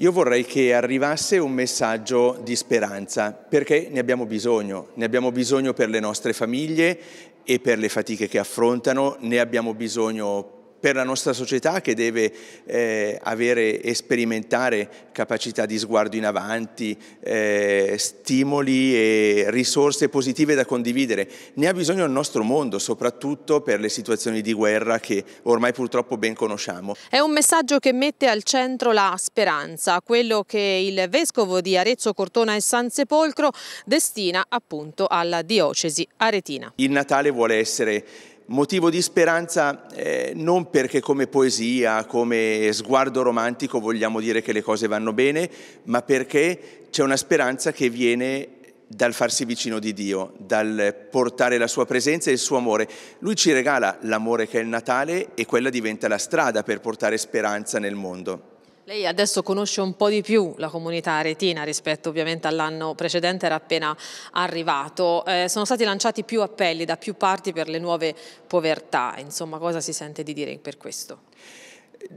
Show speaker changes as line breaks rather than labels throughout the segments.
io vorrei che arrivasse un messaggio di speranza, perché ne abbiamo bisogno, ne abbiamo bisogno per le nostre famiglie e per le fatiche che affrontano, ne abbiamo bisogno per la nostra società che deve eh, avere e sperimentare capacità di sguardo in avanti, eh, stimoli e risorse positive da condividere. Ne ha bisogno il nostro mondo, soprattutto per le situazioni di guerra che ormai purtroppo ben conosciamo.
È un messaggio che mette al centro la speranza, quello che il vescovo di Arezzo, Cortona e San Sepolcro destina appunto alla diocesi aretina.
Il Natale vuole essere motivo di speranza eh, non perché come poesia, come sguardo romantico vogliamo dire che le cose vanno bene, ma perché c'è una speranza che viene dal farsi vicino di Dio, dal portare la sua presenza e il suo amore. Lui ci regala l'amore che è il Natale e quella diventa la strada per portare speranza nel mondo.
Lei adesso conosce un po' di più la comunità aretina rispetto ovviamente all'anno precedente, era appena arrivato. Eh, sono stati lanciati più appelli da più parti per le nuove povertà, insomma cosa si sente di dire per questo?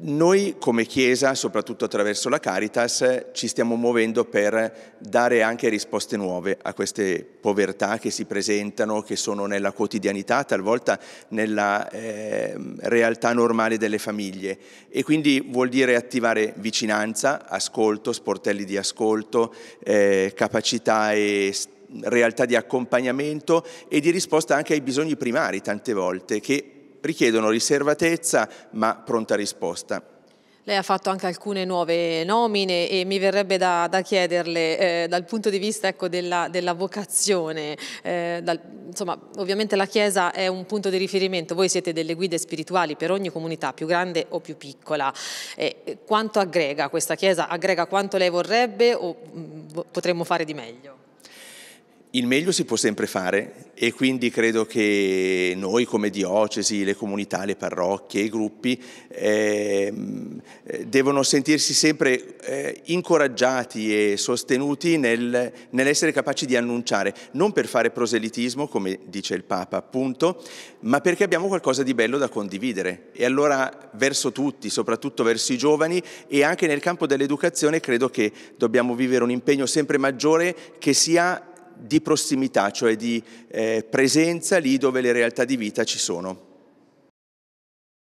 Noi come Chiesa, soprattutto attraverso la Caritas, ci stiamo muovendo per dare anche risposte nuove a queste povertà che si presentano, che sono nella quotidianità, talvolta nella eh, realtà normale delle famiglie. E quindi vuol dire attivare vicinanza, ascolto, sportelli di ascolto, eh, capacità e realtà di accompagnamento e di risposta anche ai bisogni primari tante volte che richiedono riservatezza ma pronta risposta.
Lei ha fatto anche alcune nuove nomine e mi verrebbe da, da chiederle eh, dal punto di vista ecco, della, della, vocazione, eh, dal, insomma, ovviamente la Chiesa è un punto di riferimento, voi siete delle guide spirituali per ogni comunità, più grande o più piccola, eh, quanto aggrega questa Chiesa? Aggrega quanto lei vorrebbe o mh, mm, potremmo fare di meglio?
Il meglio si può sempre fare e quindi credo che noi come diocesi, le comunità, le parrocchie, i gruppi eh, devono sentirsi sempre eh, incoraggiati e sostenuti nel, nell'essere capaci di annunciare, non per fare proselitismo, come dice il Papa appunto, ma perché abbiamo qualcosa di bello da condividere. E allora verso tutti, soprattutto verso i giovani e anche nel campo dell'educazione, credo che dobbiamo vivere un impegno sempre maggiore che sia di prossimità, cioè di eh, presenza lì dove le realtà di vita ci sono.